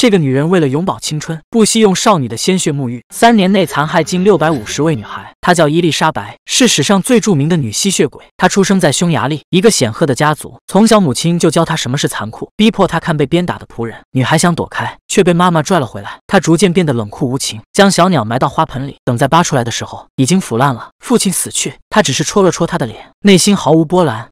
这个女人为了永葆青春，不惜用少女的鲜血沐浴，三年内残害近六百五十位女孩。她叫伊丽莎白，是史上最著名的女吸血鬼。她出生在匈牙利一个显赫的家族，从小母亲就教她什么是残酷，逼迫她看被鞭打的仆人。女孩想躲开，却被妈妈拽了回来。她逐渐变得冷酷无情，将小鸟埋到花盆里，等在扒出来的时候已经腐烂了。父亲死去，她只是戳了戳他的脸，内心毫无波澜。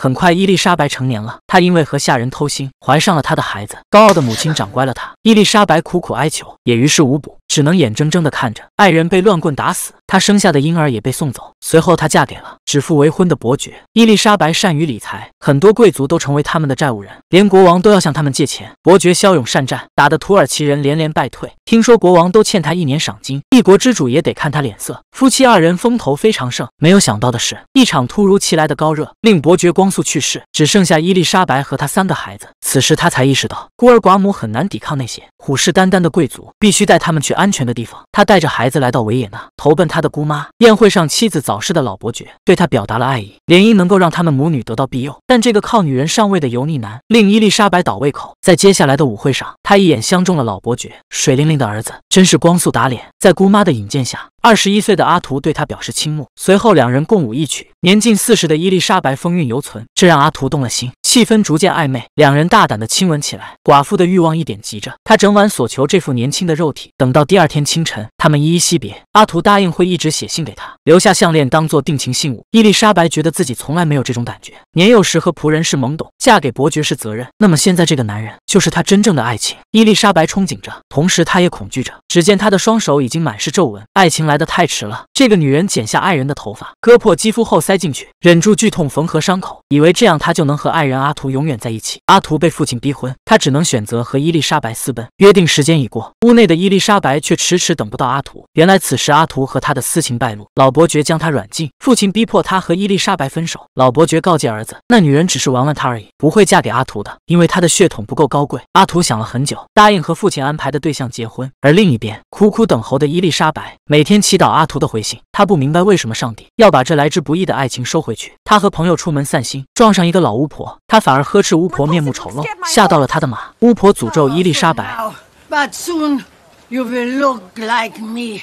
很快，伊丽莎白成年了。她因为和下人偷腥，怀上了他的孩子。高傲的母亲长乖 了她。伊丽莎白苦苦哀求，也于事无补。只能眼睁睁地看着爱人被乱棍打死，她生下的婴儿也被送走。随后，她嫁给了指腹为婚的伯爵伊丽莎白。善于理财，很多贵族都成为他们的债务人，连国王都要向他们借钱。伯爵骁勇善战，打得土耳其人连连败退。听说国王都欠他一年赏金，一国之主也得看他脸色。夫妻二人风头非常盛。没有想到的是，一场突如其来的高热令伯爵光速去世，只剩下伊丽莎白和他三个孩子。此时，他才意识到孤儿寡母很难抵抗那些虎视眈眈的贵族，必须带他们去。安全的地方，他带着孩子来到维也纳投奔他的姑妈。宴会上，妻子早逝的老伯爵对他表达了爱意，联姻能够让他们母女得到庇佑。但这个靠女人上位的油腻男令伊丽莎白倒胃口。在接下来的舞会上，他一眼相中了老伯爵水灵灵的儿子，真是光速打脸。在姑妈的引荐下，二十一岁的阿图对他表示倾慕。随后两人共舞一曲，年近四十的伊丽莎白风韵犹存，这让阿图动了心。气氛逐渐暧昧，两人大胆的亲吻起来。寡妇的欲望一点急着，她整晚所求这副年轻的肉体。等到第二天清晨，他们依依惜别。阿图答应会一直写信给她，留下项链当做定情信物。伊丽莎白觉得自己从来没有这种感觉。年幼时和仆人是懵懂，嫁给伯爵是责任，那么现在这个男人就是她真正的爱情。伊丽莎白憧憬着，同时她也恐惧着。只见她的双手已经满是皱纹，爱情来得太迟了。这个女人剪下爱人的头发，割破肌肤后塞进去，忍住剧痛缝合伤口，以为这样她就能和爱人。阿图永远在一起。阿图被父亲逼婚，他只能选择和伊丽莎白私奔。约定时间已过，屋内的伊丽莎白却迟迟等不到阿图。原来此时阿图和他的私情败露，老伯爵将他软禁，父亲逼迫他和伊丽莎白分手。老伯爵告诫儿子，那女人只是玩玩他而已，不会嫁给阿图的，因为他的血统不够高贵。阿图想了很久，答应和父亲安排的对象结婚。而另一边，苦苦等候的伊丽莎白每天祈祷阿图的回信，她不明白为什么上帝要把这来之不易的爱情收回去。她和朋友出门散心，撞上一个老巫婆。他反而呵斥巫婆面目丑陋，吓到了他的马。巫婆诅咒伊丽莎白。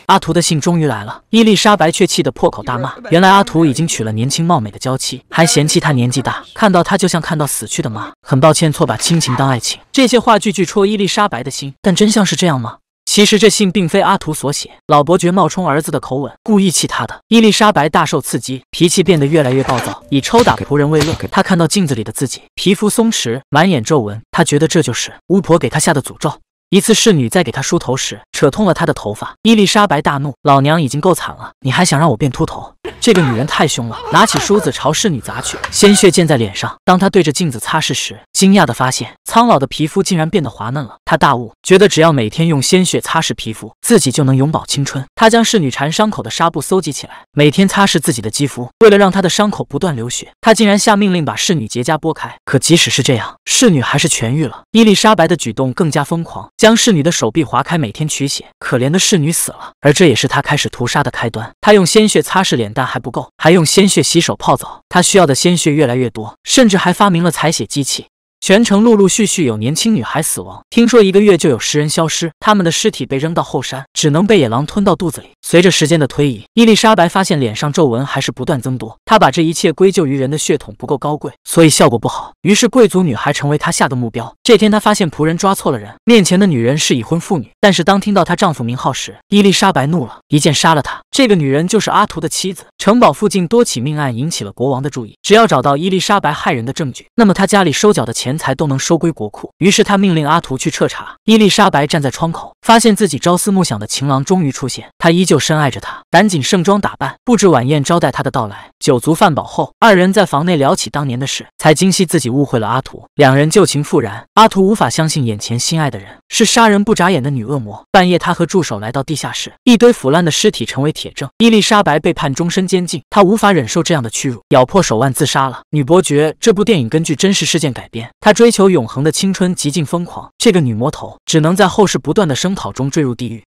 阿图的信终于来了，伊丽莎白却气得破口大骂。原来阿图已经娶了年轻貌美的娇妻，还嫌弃她年纪大，看到她就像看到死去的妈。很抱歉，错把亲情当爱情。这些话句句戳伊丽莎白的心，但真相是这样吗？其实这信并非阿图所写，老伯爵冒充儿子的口吻，故意气他的。伊丽莎白大受刺激，脾气变得越来越暴躁，以抽打仆人为乐。他看到镜子里的自己，皮肤松弛，满眼皱纹，他觉得这就是巫婆给他下的诅咒。一次侍女在给他梳头时。扯痛了他的头发，伊丽莎白大怒：“老娘已经够惨了，你还想让我变秃头？”这个女人太凶了，拿起梳子朝侍女砸去，鲜血溅在脸上。当她对着镜子擦拭时，惊讶地发现苍老的皮肤竟然变得滑嫩了。她大悟，觉得只要每天用鲜血擦拭皮肤，自己就能永葆青春。她将侍女缠伤口的纱布搜集起来，每天擦拭自己的肌肤。为了让她的伤口不断流血，她竟然下命令把侍女结痂剥开。可即使是这样，侍女还是痊愈了。伊丽莎白的举动更加疯狂，将侍女的手臂划开，每天取。血，可怜的侍女死了，而这也是他开始屠杀的开端。他用鲜血擦拭脸蛋还不够，还用鲜血洗手泡澡。他需要的鲜血越来越多，甚至还发明了采血机器。全城陆陆续续有年轻女孩死亡，听说一个月就有十人消失，他们的尸体被扔到后山，只能被野狼吞到肚子里。随着时间的推移，伊丽莎白发现脸上皱纹还是不断增多，她把这一切归咎于人的血统不够高贵，所以效果不好。于是贵族女孩成为她下的目标。这天，她发现仆人抓错了人，面前的女人是已婚妇女，但是当听到她丈夫名号时，伊丽莎白怒了，一剑杀了她。这个女人就是阿图的妻子。城堡附近多起命案引起了国王的注意，只要找到伊丽莎白害人的证据，那么她家里收缴的钱。钱财都能收归国库，于是他命令阿图去彻查。伊丽莎白站在窗口，发现自己朝思暮想的情郎终于出现，她依旧深爱着他，赶紧盛装打扮，布置晚宴招待他的到来。酒足饭饱后，二人在房内聊起当年的事，才惊悉自己误会了阿图。两人旧情复燃，阿图无法相信眼前心爱的人是杀人不眨眼的女恶魔。半夜，他和助手来到地下室，一堆腐烂的尸体成为铁证。伊丽莎白被判终身监禁，她无法忍受这样的屈辱，咬破手腕自杀了。女伯爵这部电影根据真实事件改编。她追求永恒的青春，极尽疯狂。这个女魔头只能在后世不断的声讨中坠入地狱。